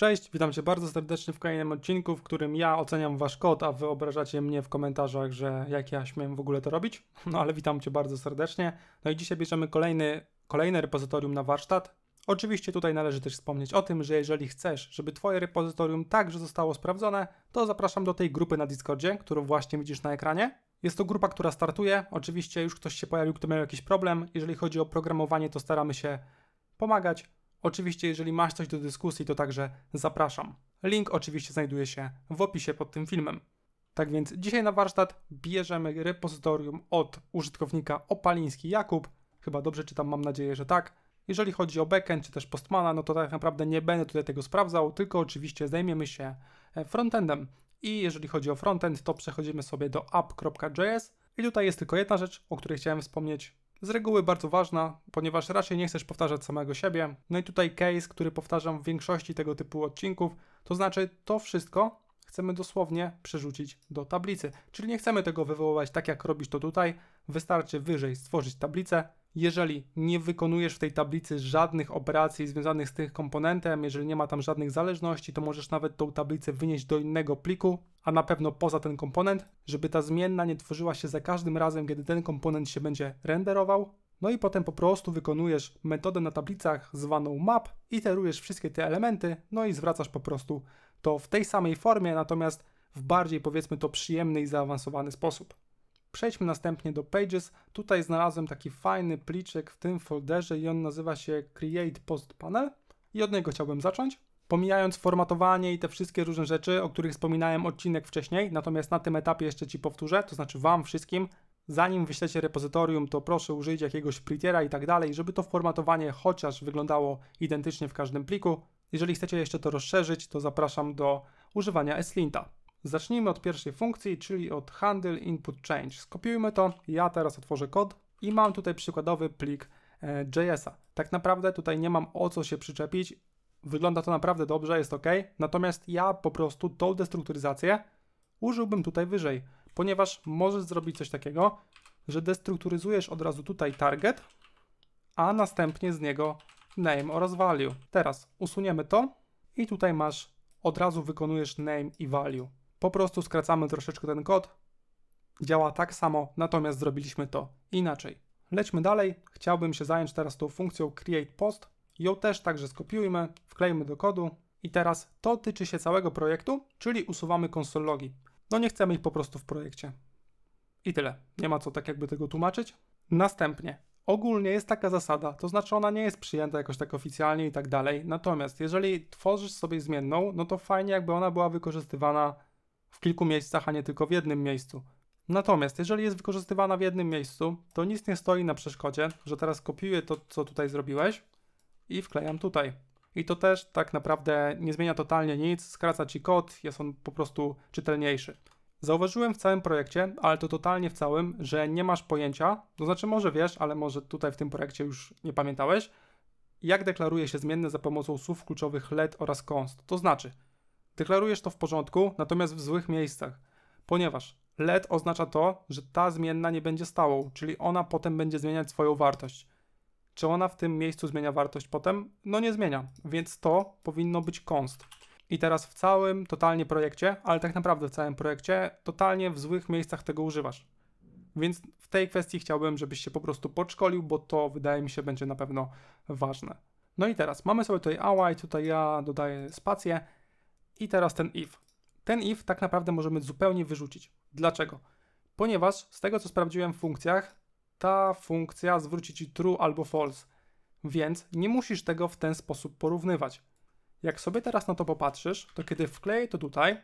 Cześć, witam Cię bardzo serdecznie w kolejnym odcinku, w którym ja oceniam Wasz kod, a wyobrażacie mnie w komentarzach, że jak ja śmiem w ogóle to robić. No ale witam Cię bardzo serdecznie. No i dzisiaj bierzemy kolejny, kolejne repozytorium na warsztat. Oczywiście tutaj należy też wspomnieć o tym, że jeżeli chcesz, żeby Twoje repozytorium także zostało sprawdzone, to zapraszam do tej grupy na Discordzie, którą właśnie widzisz na ekranie. Jest to grupa, która startuje. Oczywiście już ktoś się pojawił, kto miał jakiś problem. Jeżeli chodzi o programowanie, to staramy się pomagać Oczywiście, jeżeli masz coś do dyskusji, to także zapraszam. Link oczywiście znajduje się w opisie pod tym filmem. Tak więc dzisiaj na warsztat bierzemy repozytorium od użytkownika Opaliński Jakub. Chyba dobrze czytam, mam nadzieję, że tak. Jeżeli chodzi o backend czy też postmana, no to tak naprawdę nie będę tutaj tego sprawdzał, tylko oczywiście zajmiemy się e, frontendem. I jeżeli chodzi o frontend, to przechodzimy sobie do app.js i tutaj jest tylko jedna rzecz, o której chciałem wspomnieć, z reguły bardzo ważna, ponieważ raczej nie chcesz powtarzać samego siebie. No i tutaj case, który powtarzam w większości tego typu odcinków, to znaczy to wszystko chcemy dosłownie przerzucić do tablicy. Czyli nie chcemy tego wywoływać tak jak robisz to tutaj, wystarczy wyżej stworzyć tablicę, jeżeli nie wykonujesz w tej tablicy żadnych operacji związanych z tym komponentem, jeżeli nie ma tam żadnych zależności, to możesz nawet tą tablicę wynieść do innego pliku, a na pewno poza ten komponent, żeby ta zmienna nie tworzyła się za każdym razem, kiedy ten komponent się będzie renderował. No i potem po prostu wykonujesz metodę na tablicach zwaną map, iterujesz wszystkie te elementy, no i zwracasz po prostu to w tej samej formie, natomiast w bardziej powiedzmy to przyjemny i zaawansowany sposób. Przejdźmy następnie do Pages. Tutaj znalazłem taki fajny pliczek w tym folderze i on nazywa się Create Post Panel i od niego chciałbym zacząć. Pomijając formatowanie i te wszystkie różne rzeczy, o których wspominałem odcinek wcześniej, natomiast na tym etapie jeszcze Ci powtórzę, to znaczy Wam wszystkim, zanim wyślecie repozytorium, to proszę użyć jakiegoś plitiera i tak dalej, żeby to formatowanie chociaż wyglądało identycznie w każdym pliku. Jeżeli chcecie jeszcze to rozszerzyć, to zapraszam do używania slinta. Zacznijmy od pierwszej funkcji, czyli od handle input change. Skopiujmy to, ja teraz otworzę kod i mam tutaj przykładowy plik e, JS-a. Tak naprawdę tutaj nie mam o co się przyczepić, wygląda to naprawdę dobrze, jest ok, natomiast ja po prostu tą destrukturyzację użyłbym tutaj wyżej, ponieważ możesz zrobić coś takiego, że destrukturyzujesz od razu tutaj target, a następnie z niego name oraz value. Teraz usuniemy to i tutaj masz, od razu wykonujesz name i value. Po prostu skracamy troszeczkę ten kod. Działa tak samo, natomiast zrobiliśmy to inaczej. Lećmy dalej. Chciałbym się zająć teraz tą funkcją create post. Ją też także skopiujmy, wklejmy do kodu. I teraz to tyczy się całego projektu, czyli usuwamy konsol logi. No nie chcemy ich po prostu w projekcie. I tyle. Nie ma co tak jakby tego tłumaczyć. Następnie Ogólnie jest taka zasada, to znaczy ona nie jest przyjęta jakoś tak oficjalnie i tak dalej. Natomiast jeżeli tworzysz sobie zmienną, no to fajnie jakby ona była wykorzystywana w kilku miejscach, a nie tylko w jednym miejscu. Natomiast jeżeli jest wykorzystywana w jednym miejscu, to nic nie stoi na przeszkodzie, że teraz kopiuję to, co tutaj zrobiłeś i wklejam tutaj. I to też tak naprawdę nie zmienia totalnie nic, skraca ci kod, jest on po prostu czytelniejszy. Zauważyłem w całym projekcie, ale to totalnie w całym, że nie masz pojęcia, to znaczy może wiesz, ale może tutaj w tym projekcie już nie pamiętałeś, jak deklaruje się zmienne za pomocą słów kluczowych let oraz const. To znaczy, Deklarujesz to w porządku, natomiast w złych miejscach, ponieważ let oznacza to, że ta zmienna nie będzie stałą, czyli ona potem będzie zmieniać swoją wartość. Czy ona w tym miejscu zmienia wartość potem? No nie zmienia, więc to powinno być const. I teraz w całym totalnie projekcie, ale tak naprawdę w całym projekcie, totalnie w złych miejscach tego używasz. Więc w tej kwestii chciałbym, żebyś się po prostu podszkolił, bo to wydaje mi się będzie na pewno ważne. No i teraz mamy sobie tutaj ała i y, tutaj ja dodaję spację i teraz ten if. Ten if tak naprawdę możemy zupełnie wyrzucić. Dlaczego? Ponieważ z tego, co sprawdziłem w funkcjach, ta funkcja zwróci ci true albo false, więc nie musisz tego w ten sposób porównywać. Jak sobie teraz na to popatrzysz, to kiedy wkleję to tutaj,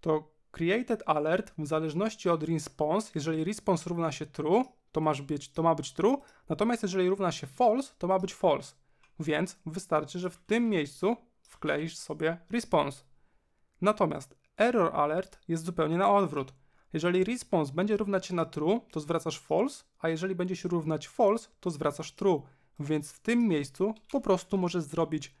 to created alert w zależności od response, jeżeli response równa się true, to, masz być, to ma być true, natomiast jeżeli równa się false, to ma być false. Więc wystarczy, że w tym miejscu wkleisz sobie response. Natomiast error alert jest zupełnie na odwrót. Jeżeli response będzie równać się na true, to zwracasz false, a jeżeli będzie się równać false, to zwracasz true. Więc w tym miejscu po prostu możesz zrobić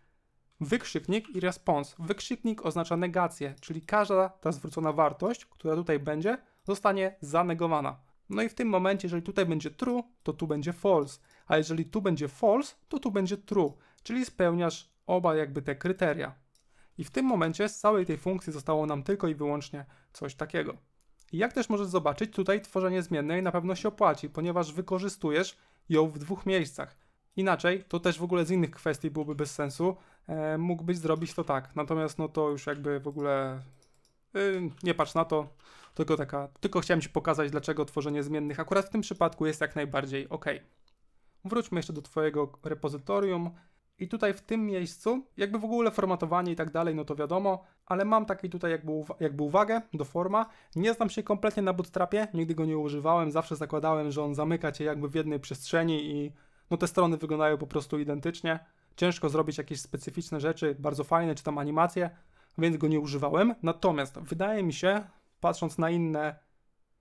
wykrzyknik i response. Wykrzyknik oznacza negację, czyli każda ta zwrócona wartość, która tutaj będzie, zostanie zanegowana. No i w tym momencie, jeżeli tutaj będzie true, to tu będzie false, a jeżeli tu będzie false, to tu będzie true, czyli spełniasz oba jakby te kryteria. I w tym momencie z całej tej funkcji zostało nam tylko i wyłącznie coś takiego. I jak też możesz zobaczyć, tutaj tworzenie zmiennej na pewno się opłaci, ponieważ wykorzystujesz ją w dwóch miejscach. Inaczej, to też w ogóle z innych kwestii byłoby bez sensu, e, mógłbyś zrobić to tak. Natomiast no to już jakby w ogóle y, nie patrz na to, tylko taka, tylko chciałem Ci pokazać, dlaczego tworzenie zmiennych akurat w tym przypadku jest jak najbardziej ok. Wróćmy jeszcze do Twojego repozytorium. I tutaj w tym miejscu, jakby w ogóle formatowanie i tak dalej, no to wiadomo, ale mam taki tutaj jakby, uwa jakby uwagę do forma. Nie znam się kompletnie na bootstrapie, nigdy go nie używałem, zawsze zakładałem, że on zamyka cię jakby w jednej przestrzeni i no te strony wyglądają po prostu identycznie. Ciężko zrobić jakieś specyficzne rzeczy, bardzo fajne, czy tam animacje, więc go nie używałem. Natomiast wydaje mi się, patrząc na inne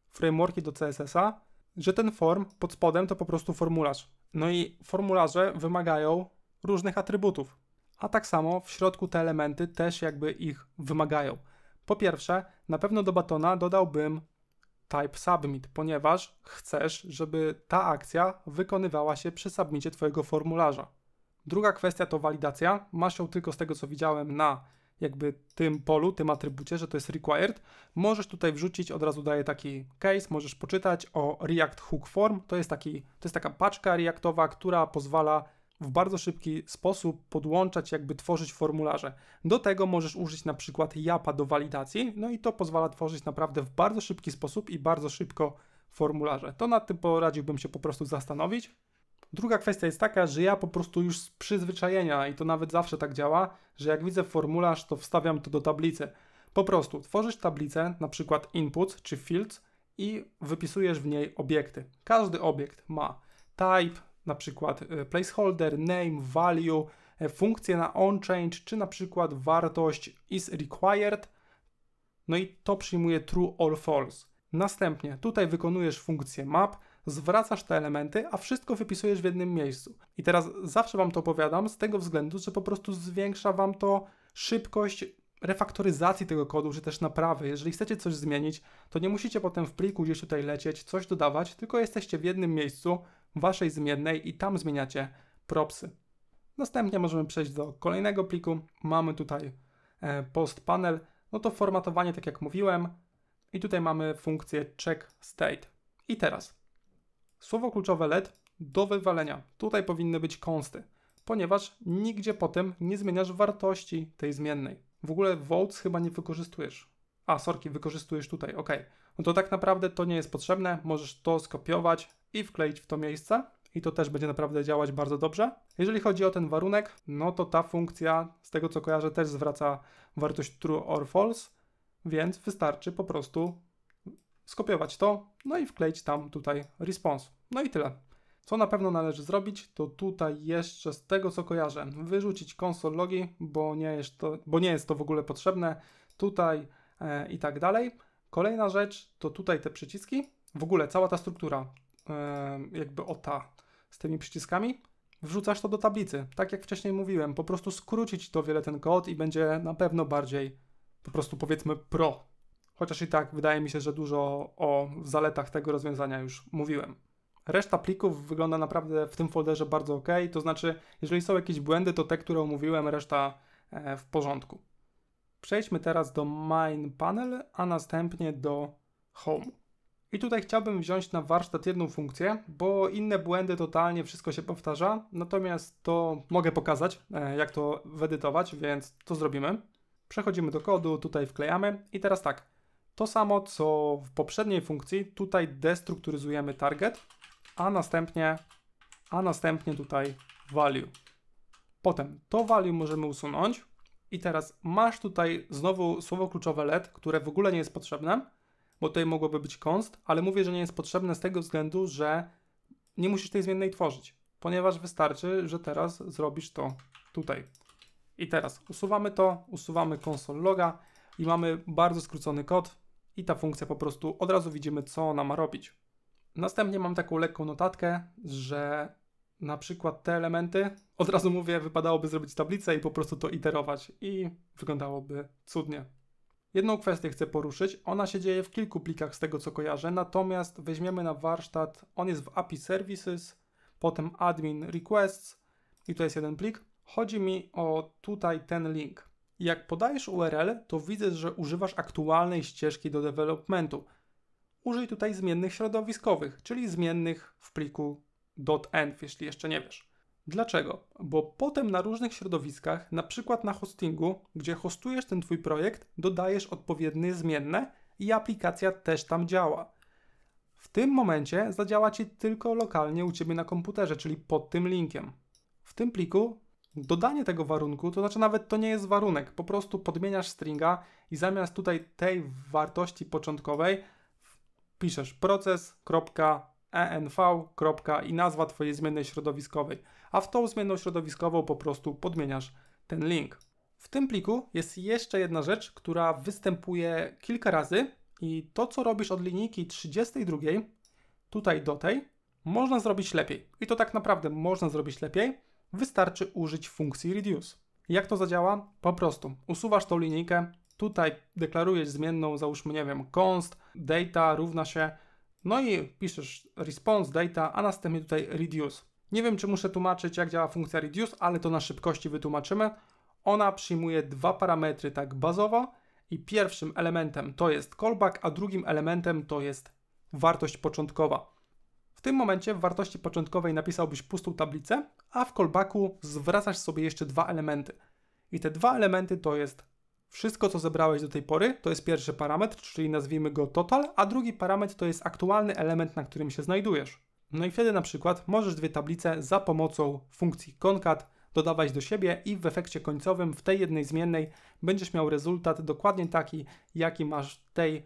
frameworki do CSS-a, że ten form pod spodem to po prostu formularz. No i formularze wymagają różnych atrybutów. A tak samo w środku te elementy też jakby ich wymagają. Po pierwsze, na pewno do batona dodałbym type submit, ponieważ chcesz, żeby ta akcja wykonywała się przy submicie Twojego formularza. Druga kwestia to walidacja. Masz ją tylko z tego, co widziałem na jakby tym polu, tym atrybucie, że to jest required. Możesz tutaj wrzucić, od razu daję taki case, możesz poczytać o React Hook Form. To jest, taki, to jest taka paczka Reactowa, która pozwala w bardzo szybki sposób podłączać, jakby tworzyć formularze. Do tego możesz użyć na przykład JAPA do walidacji, no i to pozwala tworzyć naprawdę w bardzo szybki sposób i bardzo szybko formularze. To nad tym poradziłbym się po prostu zastanowić. Druga kwestia jest taka, że ja po prostu już z przyzwyczajenia, i to nawet zawsze tak działa, że jak widzę formularz, to wstawiam to do tablicy. Po prostu tworzysz tablicę, na przykład inputs czy fields i wypisujesz w niej obiekty. Każdy obiekt ma type, na przykład e, placeholder, name, value, e, funkcje na onChange, czy na przykład wartość is required. No i to przyjmuje true or false. Następnie tutaj wykonujesz funkcję map, zwracasz te elementy, a wszystko wypisujesz w jednym miejscu. I teraz zawsze Wam to opowiadam z tego względu, że po prostu zwiększa Wam to szybkość refaktoryzacji tego kodu, czy też naprawy. Jeżeli chcecie coś zmienić, to nie musicie potem w pliku gdzieś tutaj lecieć, coś dodawać, tylko jesteście w jednym miejscu, waszej zmiennej i tam zmieniacie propsy. Następnie możemy przejść do kolejnego pliku. Mamy tutaj e, post panel, no to formatowanie, tak jak mówiłem, i tutaj mamy funkcję check state. I teraz słowo kluczowe LED do wywalenia. Tutaj powinny być konsty, ponieważ nigdzie potem nie zmieniasz wartości tej zmiennej. W ogóle volts chyba nie wykorzystujesz. A, sorki, wykorzystujesz tutaj, ok. No to tak naprawdę to nie jest potrzebne, możesz to skopiować i wkleić w to miejsce i to też będzie naprawdę działać bardzo dobrze. Jeżeli chodzi o ten warunek, no to ta funkcja, z tego co kojarzę, też zwraca wartość true or false, więc wystarczy po prostu skopiować to, no i wkleić tam tutaj response. No i tyle. Co na pewno należy zrobić, to tutaj jeszcze z tego co kojarzę, wyrzucić console logi, bo nie jest to, bo nie jest to w ogóle potrzebne, tutaj e, i tak dalej. Kolejna rzecz to tutaj te przyciski, w ogóle cała ta struktura, jakby OTA z tymi przyciskami, wrzucasz to do tablicy. Tak jak wcześniej mówiłem, po prostu skrócić to wiele ten kod i będzie na pewno bardziej po prostu powiedzmy pro. Chociaż i tak wydaje mi się, że dużo o zaletach tego rozwiązania już mówiłem. Reszta plików wygląda naprawdę w tym folderze bardzo ok, to znaczy, jeżeli są jakieś błędy, to te, które omówiłem, reszta e, w porządku. Przejdźmy teraz do main panel, a następnie do home. I tutaj chciałbym wziąć na warsztat jedną funkcję, bo inne błędy totalnie wszystko się powtarza, natomiast to mogę pokazać, e, jak to wyedytować, więc to zrobimy. Przechodzimy do kodu, tutaj wklejamy i teraz tak, to samo co w poprzedniej funkcji, tutaj destrukturyzujemy target, a następnie, a następnie tutaj value. Potem to value możemy usunąć i teraz masz tutaj znowu słowo kluczowe LED, które w ogóle nie jest potrzebne, bo tutaj mogłoby być const, ale mówię, że nie jest potrzebne z tego względu, że nie musisz tej zmiennej tworzyć, ponieważ wystarczy, że teraz zrobisz to tutaj. I teraz usuwamy to, usuwamy console.loga loga i mamy bardzo skrócony kod i ta funkcja po prostu od razu widzimy, co ona ma robić. Następnie mam taką lekką notatkę, że na przykład te elementy, od razu mówię, wypadałoby zrobić tablicę i po prostu to iterować i wyglądałoby cudnie. Jedną kwestię chcę poruszyć, ona się dzieje w kilku plikach z tego co kojarzę, natomiast weźmiemy na warsztat, on jest w API Services, potem Admin Requests i tu jest jeden plik. Chodzi mi o tutaj ten link. Jak podajesz URL, to widzę, że używasz aktualnej ścieżki do developmentu. Użyj tutaj zmiennych środowiskowych, czyli zmiennych w pliku .env, jeśli jeszcze nie wiesz. Dlaczego? Bo potem na różnych środowiskach, na przykład na hostingu, gdzie hostujesz ten twój projekt, dodajesz odpowiednie zmienne i aplikacja też tam działa. W tym momencie zadziała ci tylko lokalnie u ciebie na komputerze, czyli pod tym linkiem. W tym pliku dodanie tego warunku, to znaczy nawet to nie jest warunek, po prostu podmieniasz stringa i zamiast tutaj tej wartości początkowej piszesz proces env. i nazwa Twojej zmiennej środowiskowej, a w tą zmienną środowiskową po prostu podmieniasz ten link. W tym pliku jest jeszcze jedna rzecz, która występuje kilka razy i to, co robisz od linijki 32, tutaj do tej, można zrobić lepiej. I to tak naprawdę można zrobić lepiej. Wystarczy użyć funkcji reduce. Jak to zadziała? Po prostu usuwasz tą linijkę, tutaj deklarujesz zmienną, załóżmy, nie wiem, const, data równa się no i piszesz response data, a następnie tutaj reduce. Nie wiem, czy muszę tłumaczyć, jak działa funkcja reduce, ale to na szybkości wytłumaczymy. Ona przyjmuje dwa parametry tak bazowo i pierwszym elementem to jest callback, a drugim elementem to jest wartość początkowa. W tym momencie w wartości początkowej napisałbyś pustą tablicę, a w callbacku zwracasz sobie jeszcze dwa elementy. I te dwa elementy to jest wszystko, co zebrałeś do tej pory, to jest pierwszy parametr, czyli nazwijmy go total, a drugi parametr to jest aktualny element, na którym się znajdujesz. No i wtedy na przykład możesz dwie tablice za pomocą funkcji concat dodawać do siebie i w efekcie końcowym w tej jednej zmiennej będziesz miał rezultat dokładnie taki, jaki masz w tej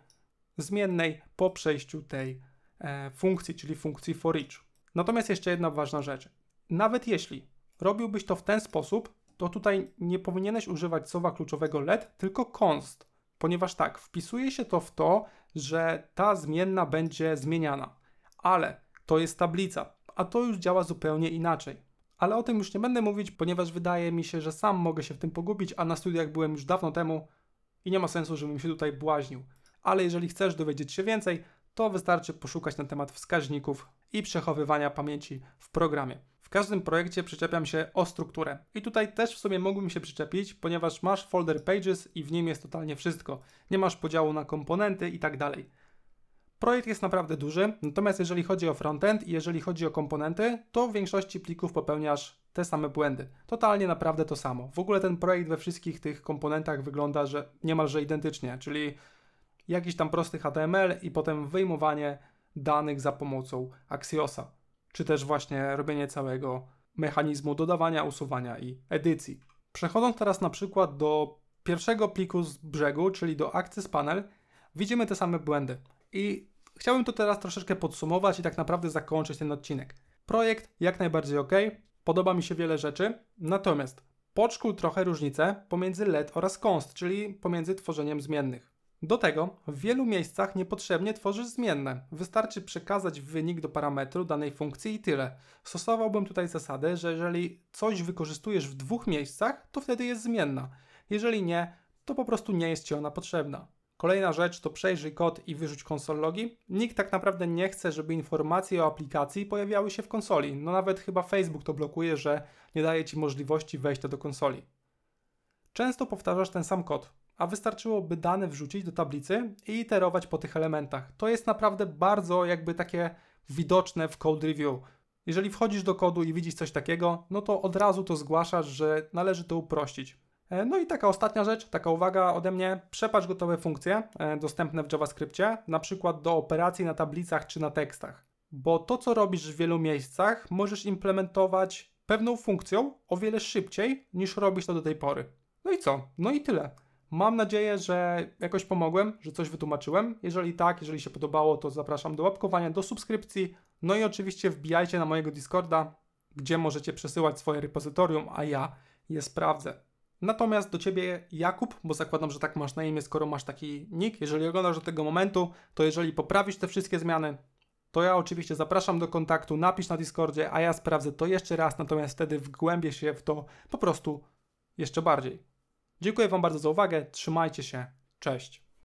zmiennej po przejściu tej e, funkcji, czyli funkcji for each. Natomiast jeszcze jedna ważna rzecz. Nawet jeśli robiłbyś to w ten sposób, to tutaj nie powinieneś używać słowa kluczowego let, tylko const, ponieważ tak, wpisuje się to w to, że ta zmienna będzie zmieniana, ale to jest tablica, a to już działa zupełnie inaczej. Ale o tym już nie będę mówić, ponieważ wydaje mi się, że sam mogę się w tym pogubić, a na studiach byłem już dawno temu i nie ma sensu, żebym się tutaj błaźnił. Ale jeżeli chcesz dowiedzieć się więcej, to wystarczy poszukać na temat wskaźników i przechowywania pamięci w programie każdym projekcie przyczepiam się o strukturę. I tutaj też w sumie mógłbym się przyczepić, ponieważ masz folder pages i w nim jest totalnie wszystko. Nie masz podziału na komponenty i tak dalej. Projekt jest naprawdę duży, natomiast jeżeli chodzi o frontend i jeżeli chodzi o komponenty, to w większości plików popełniasz te same błędy. Totalnie naprawdę to samo. W ogóle ten projekt we wszystkich tych komponentach wygląda że niemalże identycznie, czyli jakiś tam prosty HTML i potem wyjmowanie danych za pomocą Axiosa czy też właśnie robienie całego mechanizmu dodawania, usuwania i edycji. Przechodząc teraz na przykład do pierwszego pliku z brzegu, czyli do Access Panel, widzimy te same błędy. I chciałbym to teraz troszeczkę podsumować i tak naprawdę zakończyć ten odcinek. Projekt jak najbardziej ok, podoba mi się wiele rzeczy, natomiast podszkół trochę różnicę pomiędzy LED oraz const, czyli pomiędzy tworzeniem zmiennych. Do tego w wielu miejscach niepotrzebnie tworzysz zmienne. Wystarczy przekazać wynik do parametru danej funkcji i tyle. Stosowałbym tutaj zasadę, że jeżeli coś wykorzystujesz w dwóch miejscach, to wtedy jest zmienna. Jeżeli nie, to po prostu nie jest ci ona potrzebna. Kolejna rzecz to przejrzyj kod i wyrzuć konsollogi. Nikt tak naprawdę nie chce, żeby informacje o aplikacji pojawiały się w konsoli. No nawet chyba Facebook to blokuje, że nie daje ci możliwości wejścia do konsoli. Często powtarzasz ten sam kod a wystarczyłoby dane wrzucić do tablicy i iterować po tych elementach. To jest naprawdę bardzo jakby takie widoczne w code review. Jeżeli wchodzisz do kodu i widzisz coś takiego, no to od razu to zgłaszasz, że należy to uprościć. E, no i taka ostatnia rzecz, taka uwaga ode mnie, przepatrz gotowe funkcje e, dostępne w JavaScriptie, na przykład do operacji na tablicach czy na tekstach. Bo to, co robisz w wielu miejscach, możesz implementować pewną funkcją o wiele szybciej niż robisz to do tej pory. No i co? No i tyle. Mam nadzieję, że jakoś pomogłem, że coś wytłumaczyłem. Jeżeli tak, jeżeli się podobało, to zapraszam do łapkowania, do subskrypcji. No i oczywiście wbijajcie na mojego Discorda, gdzie możecie przesyłać swoje repozytorium, a ja je sprawdzę. Natomiast do ciebie Jakub, bo zakładam, że tak masz na imię, skoro masz taki nick. Jeżeli oglądasz do tego momentu, to jeżeli poprawisz te wszystkie zmiany, to ja oczywiście zapraszam do kontaktu, napisz na Discordzie, a ja sprawdzę to jeszcze raz, natomiast wtedy wgłębię się w to po prostu jeszcze bardziej. Dziękuję Wam bardzo za uwagę, trzymajcie się, cześć.